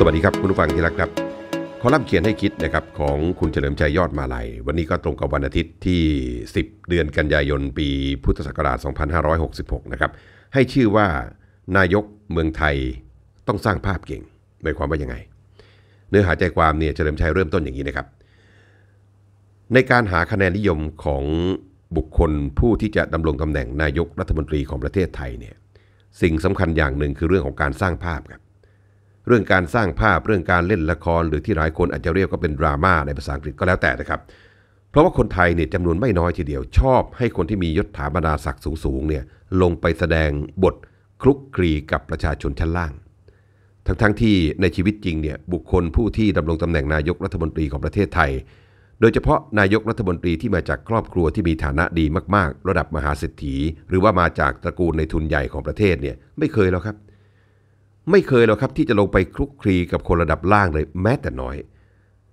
สวัสดีครับ คุณผู้ฟังที่รักครับขอรับเขียนให้คิดนะครับ ของคุณเฉลิมชัยยอดมาลัยวันนี้ก็ตรงกับวันอาทิตย์ที่ 10 เดือนกันยายนปีพุทธศักราช 2566นะครับให้ชื่อว่านายกเมืองไทยต้องสร้างภาพเก่งหมายความว่ายังไง เนื้อหาใจความเนี่ยเฉลิมชัยเริ่มต้นอย่างนี้นะครับ ในการหาคะแนนนิยมของบุคคลผู้ที่จะดำรงตำแหน่งนายกรัฐมนตรีของประเทศไทยเนี่ยสิ่งสำคัญอย่างหนึ่งคือเรื่องของการสร้างภาพครับเรื่องการสร้างภาพเรื่องการเล่นละครหรือที่หลายคนอาจจะเรียกก็เป็นดราม่าในภาษาอังกฤษก็แล้วแต่นะครับ เพราะว่าคนไทยเนี่ยจำนวนไม่น้อยทีเดียว ชอบให้คนที่มียศถาบรรดาศักดิ์สูงๆเนี่ยลงไปแสดงบทคลุกคลีกับประชาชนชั้นล่าง ทั้งๆทที่ในชีวิตจริงเนี่ยบุคคลผู้ที่ดำรงตำแหน่งนายกรัฐมนตรีของประเทศไทย โดยเฉพาะนายกรัฐมนตรีที่มาจากครอบครัวที่มีฐานะดีมาก ๆ ระดับมหาเศรษฐีหรือว่ามาจากตระกูลในทุนใหญ่ของประเทศเนี่ยไม่เคยแล้วครับเไม่เคยหรอกครับที่จะลงไปคลุกคลีกับคนระดับล่างเลยแม้แต่น้อย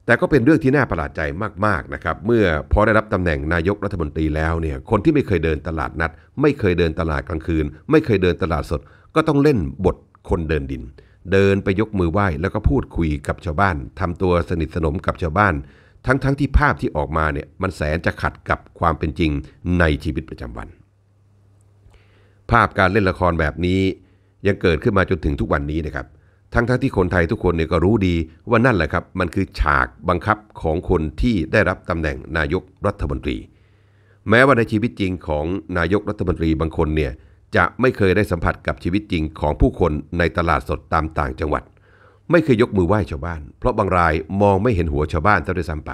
แต่ก็เป็นเรื่องที่น่าประหลาดใจมากๆนะครับเมื่อพอได้รับตำแหน่งนายกรัฐมนตรีแล้วเนี่ยคนที่ไม่เคยเดินตลาดนัด ไม่เคยเดินตลาดกลางคืน ไม่เคยเดินตลาดสด ก็ต้องเล่นบทคนเดินดิน เดินไปยกมือไหว้แล้วก็พูดคุยกับชาวบ้าน ทำตัวสนิทสนมกับชาวบ้าน ทั้งๆทที่ภาพที่ออกมาเนี่ยมันแสนจะขัดกับความเป็นจริงในชีวิตประจำวัน ภาพการเล่นละครแบบนี้ยังเกิดขึ้นมาจนถึงทุกวันนี้นะครับทั้งทั้งที่คนไทยทุกคนเนี่ยก็รู้ดีว่านั่นแหละครับ มันคือฉากบังคับของคนที่ได้รับตำแหน่งนายกรัฐมนตรี แม้ว่าในชีวิตจริงของนายกรัฐมนตรีบางคนเนี่ยจะไม่เคยได้สัมผัสกับชีวิตจริงของผู้คนในตลาดสดตามต่างจังหวัด ไม่เคยยกมือไหว้ชาวบ้าน เพราะบางรายมองไม่เห็นหัวชาวบ้านซะด้วยซ้ำไป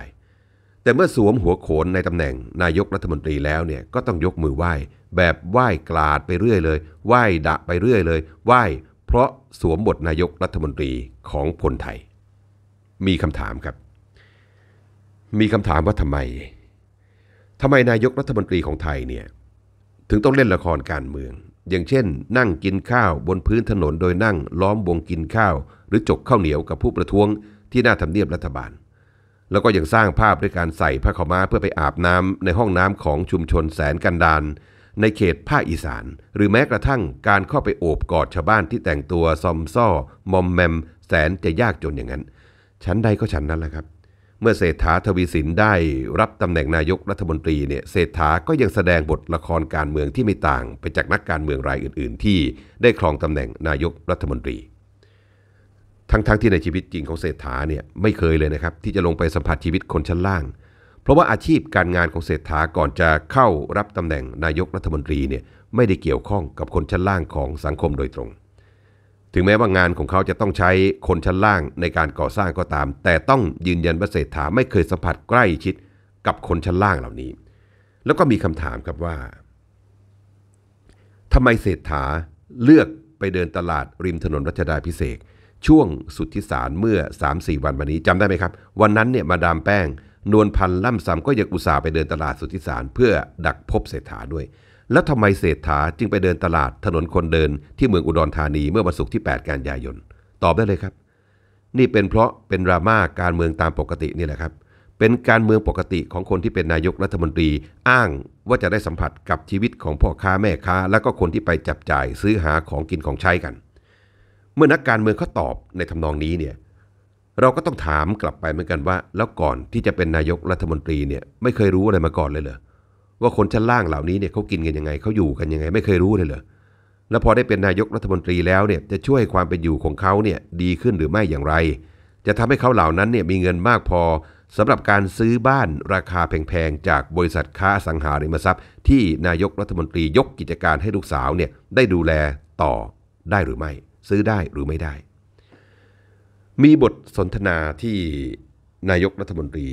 แต่ เมื่อสวมหัวโขนในตำแหน่งนายกรัฐมนตรีแล้วเนี่ยก็ต้องยกมือไหว้แบบไหว้กราดไปเรื่อยเลย ไหว้ดะไปเรื่อยเลย ไหว้ เพราะสวมบทนายกรัฐมนตรีของคนไทย มีคำถามครับ มีคำถามว่าทำไมทำไมนายกรัฐมนตรีของไทยเนี่ย ถึงต้องเล่นละครการเมือง อย่างเช่นนั่งกินข้าวบนพื้นถนนโดยนั่งล้อมวงกินข้าว หรือจกข้าวเหนียวกับผู้ประท้วงที่หน้าทำเนียบรัฐบาลแล้วก็ยังสร้างภาพด้วยการใส่ผ้าขาวม้าเพื่อไปอาบน้ำ ในห้องน้ำของชุมชนแสนกันดานในเขตภาคอีสาน หรือแม้กระทั่งการเข้าไปโอบกอดชาวบ้านที่แต่งตัวซอมซ่อมอมแมม แสนจะยากจนอย่างนั้นชั้นใดก็ชั้นนั้นแหละครับ เมื่อเศรษฐาทวีสินได้รับตำแหน่งนายกรัฐมนตรีเนี่ยเศรษฐาก็ยังแสดงบทละครการเมืองที่ไม่ต่าง ไปจากนักการเมืองรายอื่น ๆ ที่ได้ครองตำแหน่งนายกรัฐมนตรีทั้งๆทที่ในชีวิตจริงของเศรษฐาเนี่ยไม่เคยเลยนะครับที่จะลงไปสัมผัสชีวิตคนชั้นล่าง เพราะว่าอาชีพการงานของเศรษฐาก่อนจะเข้ารับตำแหน่งนายกรัฐมนตรีเนี่ยไม่ได้เกี่ยวข้องกับคนชั้นล่างของสังคมโดยตรง ถึงแม้ว่างานของเขาจะต้องใช้คนชั้นล่างในการก่อสร้างก็ตาม แต่ต้องยืนยันว่าเศรษฐาไม่เคยสัมผัสใกล้ชิดกับคนชั้นล่างเหล่านี้ แล้วก็มีคำถามครับว่า ทำไมเศรษฐาเลือกไปเดินตลาดริมถนนรัชดาพิเศษช่วงสุดทิ่สารเมื่อ 3-4 วันมานี้จำได้ไหมครับ วันนั้นเนี่ยมาดามแป้งนวลพันธ์ล่ำซำก็ยังอุตส่าห์ไปเดินตลาดสุทธิสารเพื่อดักพบเศรษฐาด้วย แล้วทำไมเศรษฐาจึงไปเดินตลาดถนนคนเดินที่เมืองอุดรธานีเมื่อวันศุกร์ที่ 8กันยายน ตอบได้เลยครับ นี่เป็นเพราะเป็นรามาการเมืองตามปกตินี่แหละครับ เป็นการเมืองปกติของคนที่เป็นนายกรัฐมนตรีอ้างว่าจะได้สัมผัสกับชีวิตของพ่อค้าแม่ค้าและก็คนที่ไปจับจ่ายซื้อหาของกินของใช้กันมื่อนักการเมืองเขาตอบในทำนองนี้เนี่ย เราก็ต้องถามกลับไปเหมือนกันว่า แล้วก่อนที่จะเป็นนายกรัฐมนตรีเนี่ยไม่เคยรู้อะไรมาก่อนเลยเหรอว่าคนชั้นล่างเหล่านี้เนี่ยเขากินกันยังไงเขาอยู่กันยังไงไม่เคยรู้เลยเหรอแล้วพอได้เป็นนายกรัฐมนตรีแล้วเนี่ยจะช่วยความเป็นอยู่ของเขาเนี่ยดีขึ้นหรือไม่อย่างไร จะทำให้เขาเหล่านั้นเนี่ยมีเงินมากพอสำหรับการซื้อบ้านราคาแพงๆจากบริษัทค้าสังหาริมทรัพย์ ที่นายกรัฐมนตรียกกิจการให้ลูกสาวเนี่ยได้ดูแลต่อได้หรือไม่ซื้อได้หรือไม่ได้ มีบทสนทนาที่นายกรัฐมนตรี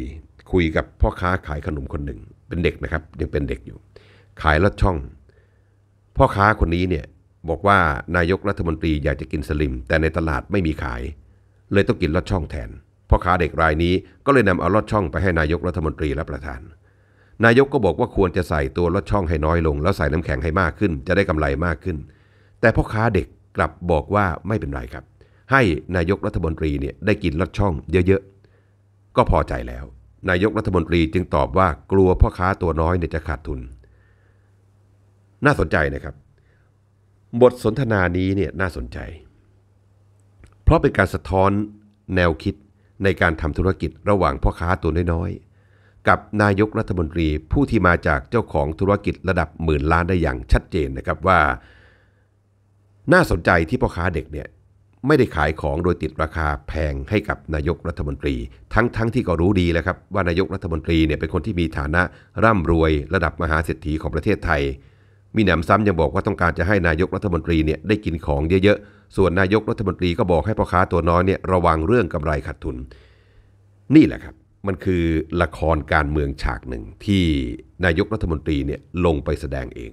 คุยกับพ่อค้าขายขนมคนหนึ่งเป็นเด็กนะครับยังเป็นเด็กอยู่ ขายลอดช่อง พ่อค้าคนนี้เนี่ยบอกว่านายกรัฐมนตรีอยากจะกินสลิม แต่ในตลาดไม่มีขาย เลยต้องกินลอดช่องแทน พ่อค้าเด็กรายนี้ก็เลยนำเอาลอดช่องไปให้นายกรัฐมนตรีรับประทาน นายกก็บอกว่าควรจะใส่ตัวลอดช่องให้น้อยลงแล้วใส่น้ำแข็งให้มากขึ้นจะได้กำไรมากขึ้น แต่พ่อค้าเด็กกลับบอกว่าไม่เป็นไรครับ ให้นายกรัฐมนตรีเนี่ยได้กินลอดช่องเยอะๆก็พอใจแล้ว นายกรัฐมนตรีจึงตอบว่ากลัวพ่อค้าตัวน้อยเนี่ยจะขาดทุน น่าสนใจนะครับบทสนทนานี้เนี่ยน่าสนใจ เพราะเป็นการสะท้อนแนวคิดในการทำธุรกิจระหว่างพ่อค้าตัวน้อยๆกับนายกรัฐมนตรีผู้ที่มาจากเจ้าของธุรกิจระดับหมื่นล้านได้อย่างชัดเจนนะครับว่าน่าสนใจที่พ่อค้าเด็กเนี่ยไม่ได้ขายของโดยติดราคาแพงให้กับนายกรัฐมนตรี ทั้งทั้งที่ก็รู้ดีแล้วครับว่านายกรัฐมนตรีเนี่ยเป็นคนที่มีฐานะร่ำรวยระดับมหาเศรษฐีของประเทศไทย มีหนำซ้ำยังบอกว่าต้องการจะให้นายกรัฐมนตรีเนี่ยได้กินของเยอะๆส่วนนายกรัฐมนตรีก็บอกให้พ่อค้าตัวน้อยเนี่ยระวังเรื่องกำไรขาดทุน นี่แหละครับมันคือละครการเมืองฉากหนึ่งที่นายกรัฐมนตรีเนี่ยลงไปแสดงเอง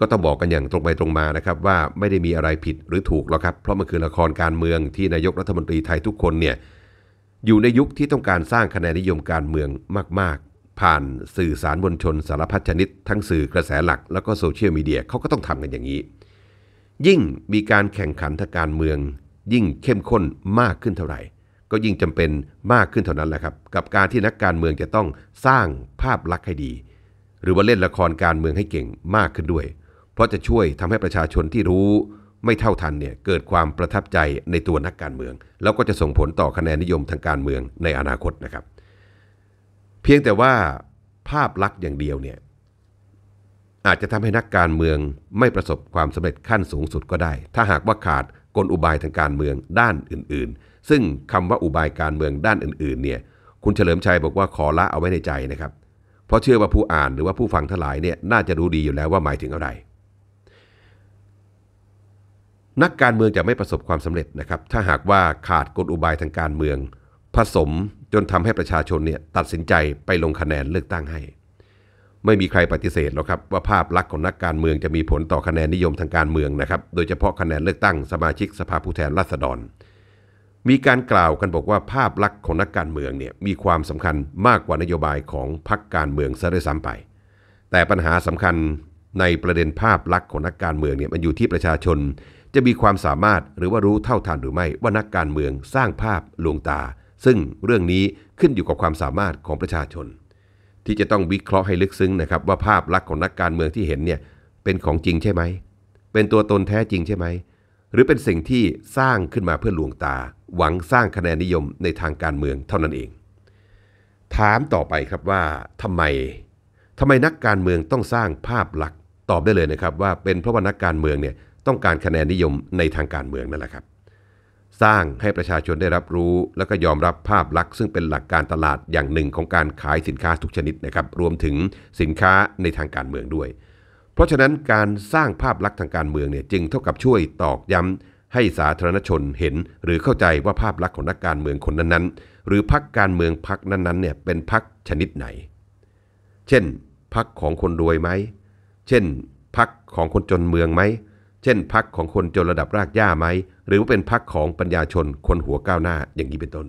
ก็ต้องบอกกันอย่างตรงไปตรงมานะครับว่าไม่ได้มีอะไรผิดหรือถูกหรอกครับ เพราะมันคือละครการเมืองที่นายกรัฐมนตรีไทยทุกคนเนี่ยอยู่ในยุคที่ต้องการสร้างคะแนนนิยมการเมืองมากๆ ผ่านสื่อสารมวลชน สารพัดชนิดทั้งสื่อกระแสหลัก แล้วก็โซเชียลมีเดียเขาก็ต้องทำกันอย่างนี้ ยิ่งมีการแข่งขันทางการเมือง ยิ่งเข้มข้นมากขึ้นเท่าไหร่ ก็ยิ่งจำเป็นมากขึ้นเท่านั้นแหละครับ กับการที่นักการเมืองจะต้องสร้างภาพลักษณ์ให้ดีหรือว่าเล่นละครการเมืองให้เก่งมากขึ้นด้วย เพราะจะช่วยทำให้ประชาชนที่รู้ไม่เท่าทันเนี่ยเกิดความประทับใจในตัวนักการเมือง แล้วก็จะส่งผลต่อคะแนนนิยมทางการเมืองในอนาคตนะครับ เพียงแต่ว่าภาพลักษณ์อย่างเดียวเนี่ยอาจจะทำให้นักการเมืองไม่ประสบความสำเร็จขั้นสูงสุดก็ได้ ถ้าหากว่าขาดกลอุบายทางการเมืองด้านอื่น ๆ ซึ่งคำว่าอุบายการเมืองด้านอื่นๆเนี่ย คุณเฉลิมชัยบอกว่าขอละเอาไว้ในใจนะครับพราะเชื่อว่าผู้อ่านหรือว่าผู้ฟังทั้งหลายเนี่ยน่าจะรู้ดีอยู่แล้วว่าหมายถึงอะไร นักการเมืองจะไม่ประสบความสำเร็จนะครับถ้าหากว่าขาดกลอุบายทางการเมือง ผสมจนทำให้ประชาชนเนี่ยตัดสินใจไปลงคะแนนเลือกตั้งให้ ไม่มีใครปฏิเสธหรอกครับว่าภาพลักษณ์ของนักการเมืองจะมีผลต่อคะแนนนิยมทางการเมืองนะครับโดยเฉพาะคะแนนเลือกตั้งสมาชิกสภาผู้แทนราษฎรมีการกล่าวกันบอกว่าภาพลักษณ์ของนักการเมืองเนี่ยมีความสำคัญมากกว่านโยบายของพรรคการเมืองซะด้วยซ้ำไป แต่ปัญหาสำคัญในประเด็นภาพลักษณ์ของนักการเมืองเนี่ยมันอยู่ที่ประชาชนจะมีความสามารถหรือว่ารู้เท่าทันหรือไม่ว่านักการเมืองสร้างภาพลวงตา ซึ่งเรื่องนี้ขึ้นอยู่กับความสามารถของประชาชน ที่จะต้องวิเคราะห์ให้ลึกซึ้งนะครับว่าภาพลักษณ์ของนักการเมืองที่เห็นเนี่ยเป็นของจริงใช่ไหมเป็นตัวตนแท้จริงใช่ไหมหรือเป็นสิ่งที่สร้างขึ้นมาเพื่อลวงตา หวังสร้างคะแนนนิยมในทางการเมืองเท่านั้นเอง ถามต่อไปครับว่าทำไมทำไมนักการเมืองต้องสร้างภาพลักษณ์ตอบได้เลยนะครับ ว่าเป็นเพราะว่านักการเมืองเนี่ยต้องการคะแนนนิยมในทางการเมืองนั่นแหละครับสร้างให้ประชาชนได้รับรู้ แล้วก็ยอมรับภาพลักษณ์ซึ่งเป็นหลักการตลาดอย่างหนึ่งของการขายสินค้าทุกชนิดนะครับรวมถึงสินค้าในทางการเมืองด้วยเพราะฉะนั้นการสร้างภาพลักษณ์ทางการเมืองเนี่ยจึงเท่ากับช่วยตอกย้ำให้สาธารณชนเห็น หรือเข้าใจว่าภาพลักษณ์ของนักการเมืองคนนั้นๆหรือพักการเมืองพักนั้นๆเนี่ยเป็นพักชนิดไหน เช่นพักของคนรวยไหม เช่นพักของคนจนเมืองไหม เช่นพักของคนจนระดับรากหญ้าไหมหรือว่าเป็นพักของปัญญาชนคนหัวก้าวหน้าอย่างนี้เป็นต้น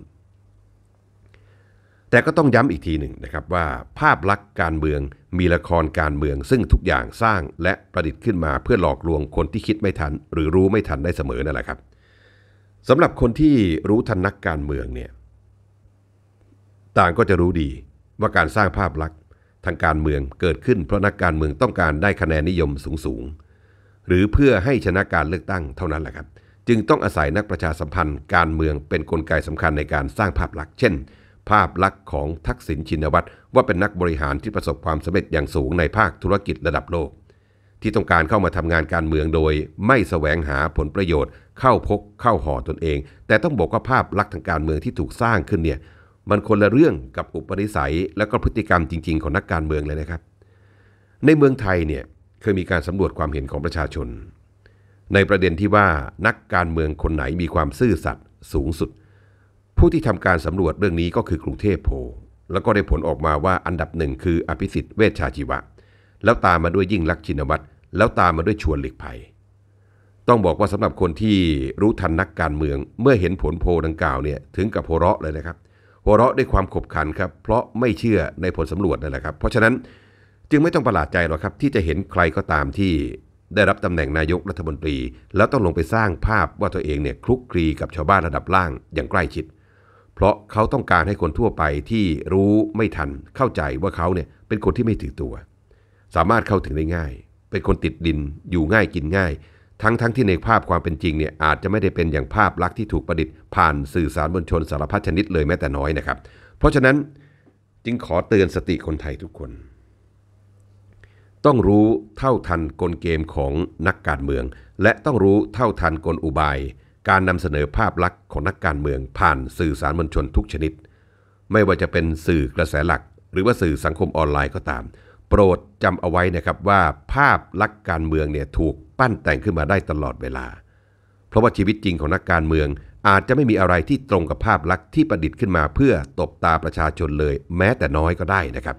แต่ก็ต้องย้ำอีกทีหนึ่งนะครับว่าภาพลักษณ์การเมืองมีละครการเมืองซึ่งทุกอย่างสร้างและประดิษฐ์ขึ้นมาเพื่อหลอกลวงคนที่คิดไม่ทัน หรือรู้ไม่ทันได้เสมอนั่นแหละครับสำหรับคนที่รู้ทันนักการเมืองเนี่ยต่างก็จะรู้ดีว่าการสร้างภาพลักษณ์ทางการเมืองเกิดขึ้นเพราะนักการเมืองต้องการได้คะแนนนิยมสูงๆหรือเพื่อให้ชนะการเลือกตั้งเท่านั้นแหละครับ จึงต้องอาศัยนักประชาสัมพันธ์ การเมืองเป็นนกลไกสำคัญในการสร้างภาพลักษณ์เช่นภาพลักษณ์ของทักษิณชินวัตรว่าเป็นนักบริหารที่ประสบความสำเร็จอย่างสูงในภาคธุรกิจระดับโลก ที่ต้องการเข้ามาทำงานการเมืองโดยไม่แสวงหาผลประโยชน์เข้าพกเข้าห่อตนเอง แต่ต้องบอกว่าภาพลักษณ์ทางการเมืองที่ถูกสร้างขึ้นเนี่ยมันคนละเรื่องกับอุปนิสัยและก็พฤติกรรมจริงๆของนักการเมืองเลยนะครับ ในเมืองไทยเนี่ยเคยมีการสำรวจความเห็นของประชาชน ในประเด็นที่ว่านักการเมืองคนไหนมีความซื่อสัตย์สูงสุดผู้ที่ทำการสำรวจเรื่องนี้ก็คือกรุงเทพโพ แล้วก็ได้ผลออกมาว่าอันดับหนึ่งคืออภิสิทธิ์เวชชาชีวะ แล้วตามมาด้วยยิ่งลักษณ์ชินวัตร แล้วตามมาด้วยชวนหลีกภัย ต้องบอกว่าสำหรับคนที่รู้ทันนักการเมือง เมื่อเห็นผลโพดังกล่าวเนี่ยถึงกับโหเราะเลยนะครับโหเราะด้วยความขบขันครับเพราะไม่เชื่อในผลสำรวจนั่นแหละครับ เพราะฉะนั้นจึงไม่ต้องประหลาดใจหรอกครับ ที่จะเห็นใครก็ตามที่ได้รับตำแหน่งนายกรัฐมนตรี แล้วต้องลงไปสร้างภาพว่าตัวเองเนี่ยคลุกคลีกับชาวบ้านระดับล่างอย่างใกล้ชิดเพราะเขาต้องการให้คนทั่วไปที่รู้ไม่ทันเข้าใจว่าเขาเนี่ยเป็นคนที่ไม่ถือตัว สามารถเข้าถึงได้ง่าย เป็นคนติดดินอยู่ง่ายกินง่าย ทั้งทั้งที่ในภาพความเป็นจริงเนี่ยอาจจะไม่ได้เป็นอย่างภาพลักษณ์ที่ถูกประดิษฐ์ผ่านสื่อสารมวลชนสารพัดชนิดเลยแม้แต่น้อยนะครับเพราะฉะนั้นจึงขอเตือนสติคนไทยทุกคน ต้องรู้เท่าทันกลเกมของนักการเมือง และต้องรู้เท่าทันกลอุบายการนำเสนอภาพลักษณ์ของนักการเมืองผ่านสื่อสารมวลชนทุกชนิด ไม่ว่าจะเป็นสื่อกระแสหลัก หรือว่าสื่อสังคมออนไลน์ก็ตาม โปรดจำเอาไว้นะครับว่าภาพลักษณ์การเมืองเนี่ยถูกปั้นแต่งขึ้นมาได้ตลอดเวลา เพราะว่าชีวิตจริงของนักการเมืองอาจจะไม่มีอะไรที่ตรงกับภาพลักษณ์ที่ประดิษฐ์ขึ้นมา เพื่อตบตาประชาชนเลย แม้แต่น้อยก็ได้นะครับ